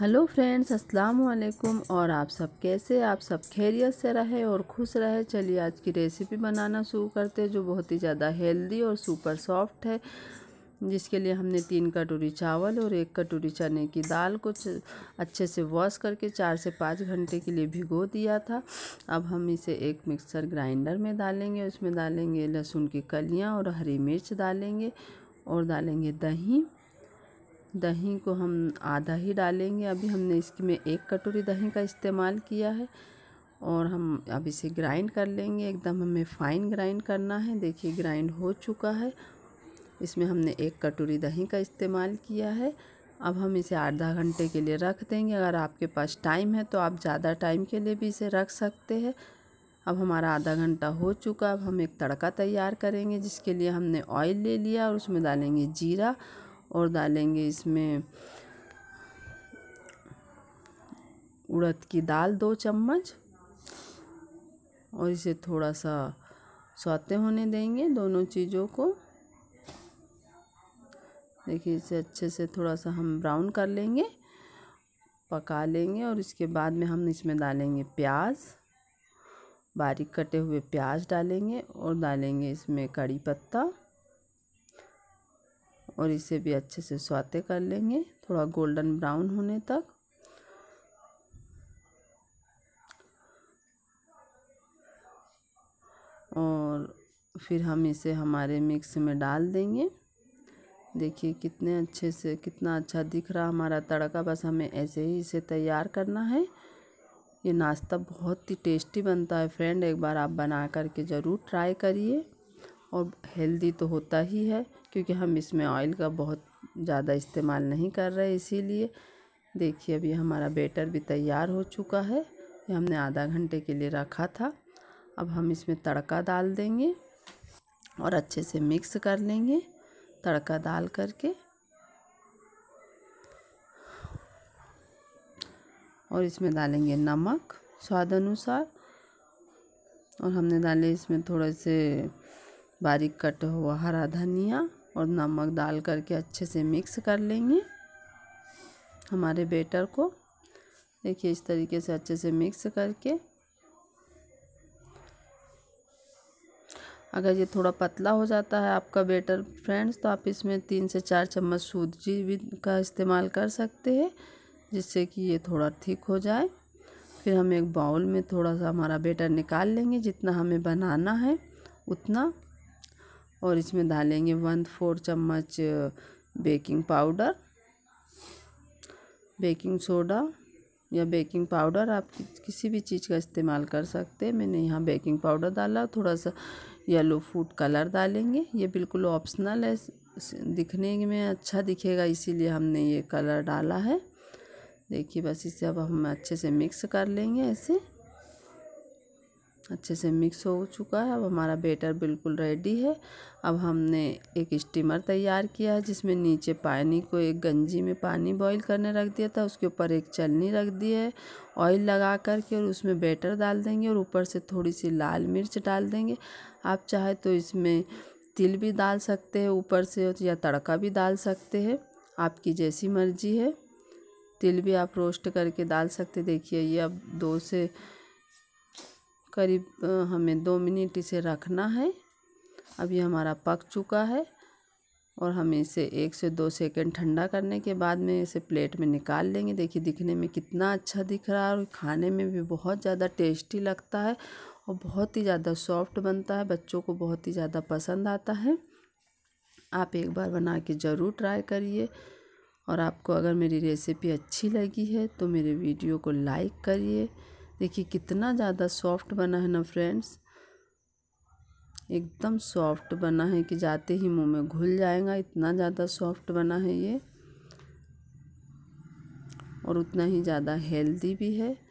hello friends अस्सलाम वालेकुम और आप सब कैसे आप सब खैरियत से रहे और खुश रहे चलिए आज की रेसिपी बनाना शुरू करते हैं जो बहुत ही ज़्यादा हेल्दी और सुपर सॉफ्ट है जिसके लिए हमने तीन कटोरी चावल और एक कटोरी चने की दाल को अच्छे से वॉश करके चार से पाँच घंटे के लिए भिगो दिया था अब हम इसे एक मिक्सर ग्राइंडर में डालेंगे उसमें डालेंगे लहसुन की कलियाँ और हरी मिर्च डालेंगे और डालेंगे दही दही को हम आधा ही डालेंगे अभी हमने इसकी में एक कटोरी दही का इस्तेमाल किया है और हम अब इसे ग्राइंड कर लेंगे एकदम हमें फ़ाइन ग्राइंड करना है देखिए ग्राइंड हो चुका है इसमें हमने एक कटोरी दही का इस्तेमाल किया है अब हम इसे आधा घंटे के लिए रख देंगे अगर आपके पास टाइम है तो आप ज़्यादा टाइम के लिए भी इसे रख सकते हैं अब हमारा आधा घंटा हो चुका अब हम एक तड़का तैयार करेंगे जिसके लिए हमने ऑयल ले लिया और उसमें डालेंगे जीरा और डालेंगे इसमें उड़द की दाल दो चम्मच और इसे थोड़ा सा सोते होने देंगे दोनों चीज़ों को देखिए इसे अच्छे से थोड़ा सा हम ब्राउन कर लेंगे पका लेंगे और इसके बाद में हम इसमें डालेंगे प्याज बारीक कटे हुए प्याज डालेंगे और डालेंगे इसमें कड़ी पत्ता और इसे भी अच्छे से स्वाते कर लेंगे थोड़ा गोल्डन ब्राउन होने तक और फिर हम इसे हमारे मिक्स में डाल देंगे देखिए कितने अच्छे से कितना अच्छा दिख रहा हमारा तड़का बस हमें ऐसे ही इसे तैयार करना है ये नाश्ता बहुत ही टेस्टी बनता है फ्रेंड एक बार आप बना करके ज़रूर ट्राई करिए और हेल्दी तो होता ही है क्योंकि हम इसमें ऑयल का बहुत ज़्यादा इस्तेमाल नहीं कर रहे इसीलिए देखिए अभी हमारा बेटर भी तैयार हो चुका है ये हमने आधा घंटे के लिए रखा था अब हम इसमें तड़का डाल देंगे और अच्छे से मिक्स कर लेंगे तड़का डाल करके और इसमें डालेंगे नमक स्वाद अनुसार और हमने डाले इसमें थोड़े से बारीक कटा हुआ हरा धनिया और नमक डाल करके अच्छे से मिक्स कर लेंगे हमारे बेटर को देखिए इस तरीके से अच्छे से मिक्स करके अगर ये थोड़ा पतला हो जाता है आपका बेटर फ्रेंड्स तो आप इसमें तीन से चार चम्मच सूजी भी का इस्तेमाल कर सकते हैं जिससे कि ये थोड़ा ठीक हो जाए फिर हम एक बाउल में थोड़ा सा हमारा बेटर निकाल लेंगे जितना हमें बनाना है उतना और इसमें डालेंगे वन फोर चम्मच बेकिंग पाउडर बेकिंग सोडा या बेकिंग पाउडर आप किसी भी चीज़ का इस्तेमाल कर सकते हैं मैंने यहाँ बेकिंग पाउडर डाला थोड़ा सा येलो फूड कलर डालेंगे ये बिल्कुल ऑप्शनल है दिखने में अच्छा दिखेगा इसीलिए हमने ये कलर डाला है देखिए बस इसे अब हम अच्छे से मिक्स कर लेंगे ऐसे अच्छे से मिक्स हो चुका है अब हमारा बेटर बिल्कुल रेडी है अब हमने एक स्टीमर तैयार किया है जिसमें नीचे पानी को एक गंजी में पानी बॉईल करने रख दिया था उसके ऊपर एक चलनी रख दी है ऑयल लगा करके और उसमें बेटर डाल देंगे और ऊपर से थोड़ी सी लाल मिर्च डाल देंगे आप चाहे तो इसमें तिल भी डाल सकते हैं ऊपर से या तड़का भी डाल सकते हैं आपकी जैसी मर्ज़ी है तिल भी आप रोस्ट करके डाल सकते देखिए ये अब दो से करीब हमें दो मिनट इसे रखना है अभी हमारा पक चुका है और हम इसे एक से दो सेकंड ठंडा करने के बाद में इसे प्लेट में निकाल लेंगे देखिए दिखने में कितना अच्छा दिख रहा है और खाने में भी बहुत ज़्यादा टेस्टी लगता है और बहुत ही ज़्यादा सॉफ्ट बनता है बच्चों को बहुत ही ज़्यादा पसंद आता है आप एक बार बना के ज़रूर ट्राई करिए और आपको अगर मेरी रेसिपी अच्छी लगी है तो मेरे वीडियो को लाइक करिए देखिए कितना ज़्यादा सॉफ्ट बना है ना फ्रेंड्स एकदम सॉफ्ट बना है कि जाते ही मुंह में घुल जाएगा इतना ज़्यादा सॉफ्ट बना है ये और उतना ही ज़्यादा हेल्दी भी है